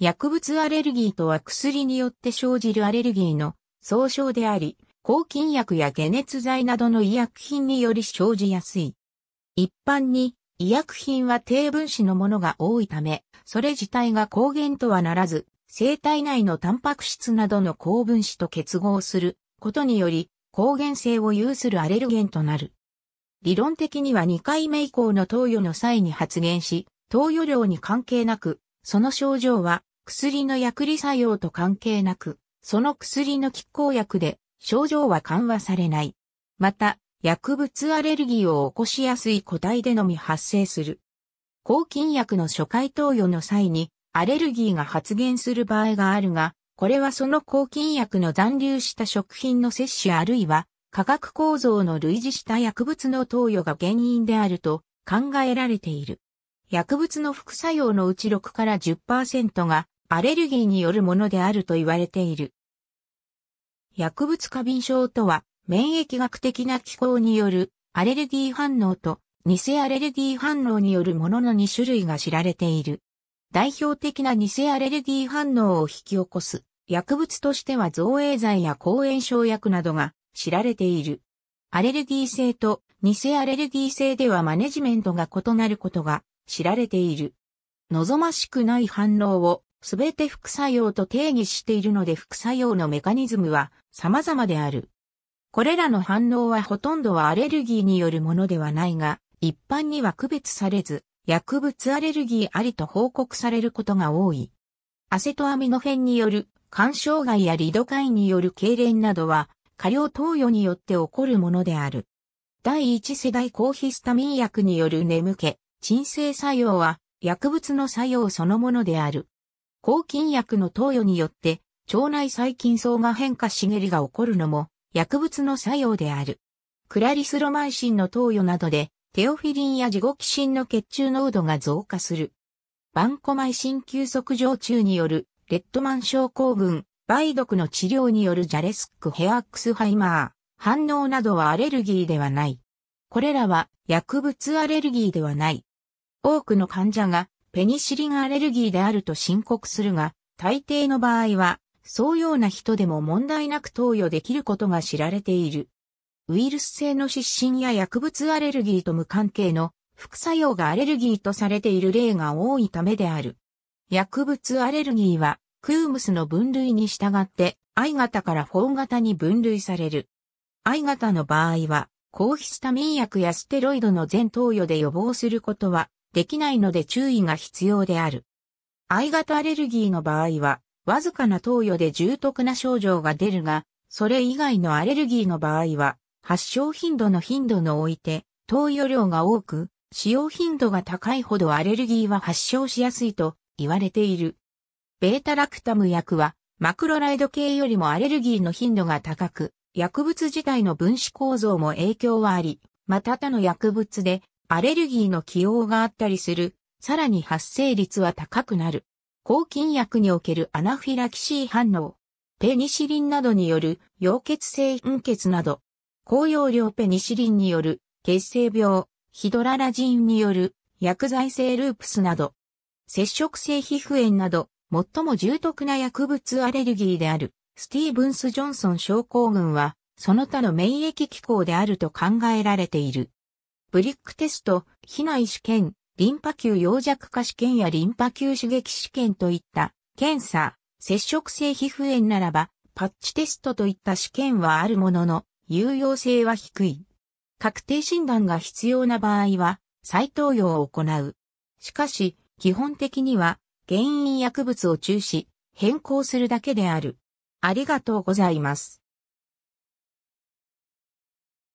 薬物アレルギーとは薬によって生じるアレルギーの総称であり、抗菌薬や解熱剤などの医薬品により生じやすい。一般に医薬品は低分子のものが多いため、それ自体が抗原とはならず、生体内のタンパク質などの高分子と結合することにより、抗原性を有するアレルゲンとなる。理論的には2回目以降の投与の際に発現し、投与量に関係なく、その症状は薬の薬理作用と関係なく、その薬の拮抗薬で症状は緩和されない。また、薬物アレルギーを起こしやすい個体でのみ発生する。抗菌薬の初回投与の際にアレルギーが発現する場合があるが、これはその抗菌薬の残留した食品の摂取あるいは化学構造の類似した薬物の投与が原因であると考えられている。薬物の副作用のうち6から10%がアレルギーによるものであると言われている。薬物過敏症とは、免疫学的な機構によるアレルギー反応と偽アレルギー反応によるものの2種類が知られている。代表的な偽アレルギー反応を引き起こす薬物としては造影剤や抗炎症薬などが知られている。アレルギー性と偽アレルギー性ではマネジメントが異なることが知られている。望ましくない反応をすべて副作用と定義しているので副作用のメカニズムは様々である。これらの反応はほとんどはアレルギーによるものではないが、一般には区別されず、薬物アレルギーありと報告されることが多い。アセトアミノフェンによる肝障害やリドカインによる痙攣などは過量投与によって起こるものである。第一世代抗ヒスタミン薬による眠気、鎮静作用は薬物の作用そのものである。抗菌薬の投与によって腸内細菌層が変化しげりが起こるのも薬物の作用である。クラリスロマイシンの投与などでテオフィリンやジゴキシンの血中濃度が増加する。バンコマイシン急速上中によるレッドマン症候群、梅毒の治療によるジャレスックヘアックスハイマー、反応などはアレルギーではない。これらは薬物アレルギーではない。多くの患者がペニシリンアレルギーであると申告するが、大抵の場合は、そうような人でも問題なく投与できることが知られている。ウイルス性の湿疹や薬物アレルギーと無関係の副作用がアレルギーとされている例が多いためである。薬物アレルギーは、クームスの分類に従って、I 型から4型に分類される。I 型の場合は、抗ヒスタミン薬やステロイドの全投与で予防することはできないので注意が必要である。I 型アレルギーの場合は、わずかな投与で重篤な症状が出るが、それ以外のアレルギーの場合は、発症頻度の頻度のおいて、投与量が多く、使用頻度が高いほどアレルギーは発症しやすいと言われている。ベータラクタム薬は、マクロライド系よりもアレルギーの頻度が高く、薬物自体の分子構造も影響はあり、また他の薬物でアレルギーの起用があったりする、さらに発生率は高くなる。抗菌薬におけるアナフィラキシー反応、ペニシリンなどによる溶血性貧血など、高容量ペニシリンによる血清病、ヒドララジンによる薬剤性ループスなど、接触性皮膚炎など、最も重篤な薬物アレルギーである。スティーブンス・ジョンソン症候群は、その他の免疫機構であると考えられている。ブリックテスト、避内試験、リンパ球溶弱化試験やリンパ球刺激試験といった検査、接触性皮膚炎ならば、パッチテストといった試験はあるものの、有用性は低い。確定診断が必要な場合は、再投与を行う。しかし、基本的には、原因薬物を中止、変更するだけである。ありがとうございます。